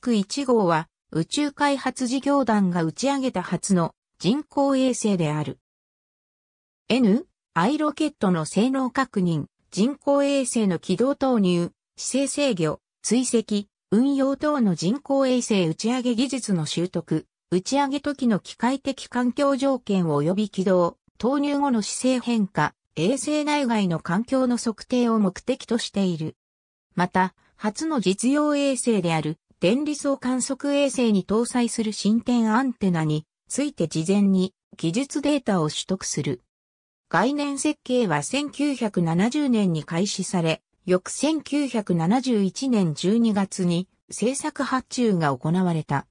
ク1号は宇宙開発事業団が打ち上げた初の人工衛星である。N、I ロケットの性能確認、人工衛星の軌道投入、姿勢制御、追跡、運用等の人工衛星打ち上げ技術の習得、打ち上げ時の機械的環境条件及び軌道、投入後の姿勢変化、衛星内外の環境の測定を目的としている。また、初の実用衛星である電離層観測衛星に搭載する進展アンテナについて事前に技術データを取得する。概念設計は1970年に開始され、翌1971年12月に製作発注が行われた。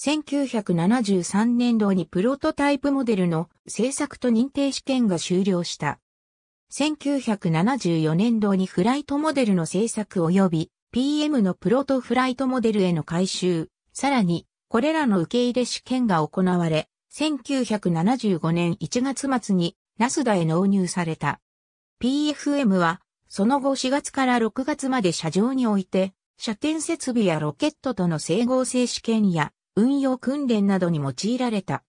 1973年度にプロトタイプモデルの製作と認定試験が終了した。1974年度にフライトモデルの製作及び PM のプロトフライトモデルへの改修、さらに、これらの受け入れ試験が行われ、1975年1月末にナスダへ納入された。PFM は、その後4月から6月まで車上において、射点設備やロケットとの整合性試験や運用訓練などに用いられた。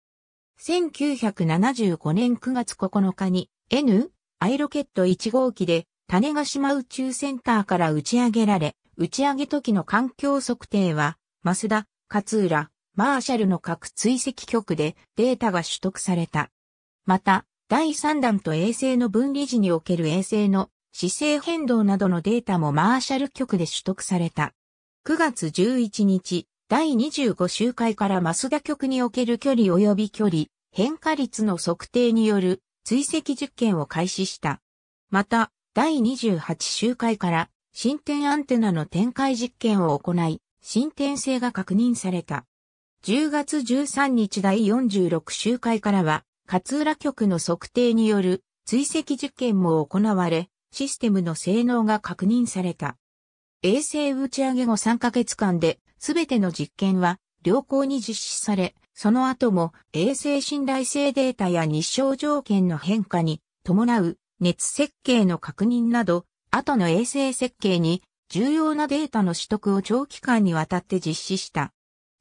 1975年9月9日に N、アイロケット1号機で種ヶ島宇宙センターから打ち上げられ、打ち上げ時の環境測定は、マスダ、勝浦、マーシャルの各追跡局でデータが取得された。また、第3弾と衛星の分離時における衛星の姿勢変動などのデータもマーシャル局で取得された。9月11日、第25周回からマスダ局における距離及び距離、変化率の測定による追跡実験を開始した。また、第28周回から進展アンテナの展開実験を行い、進展性が確認された。10月13日第46周回からは、勝浦局の測定による追跡実験も行われ、システムの性能が確認された。衛星打ち上げ後3ヶ月間で、すべての実験は良好に実施され、その後も衛星信頼性データや日照条件の変化に伴う熱設計の確認など後の衛星設計に重要なデータの取得を長期間にわたって実施した。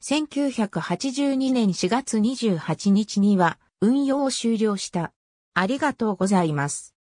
1982年4月28日には運用を終了した。ありがとうございます。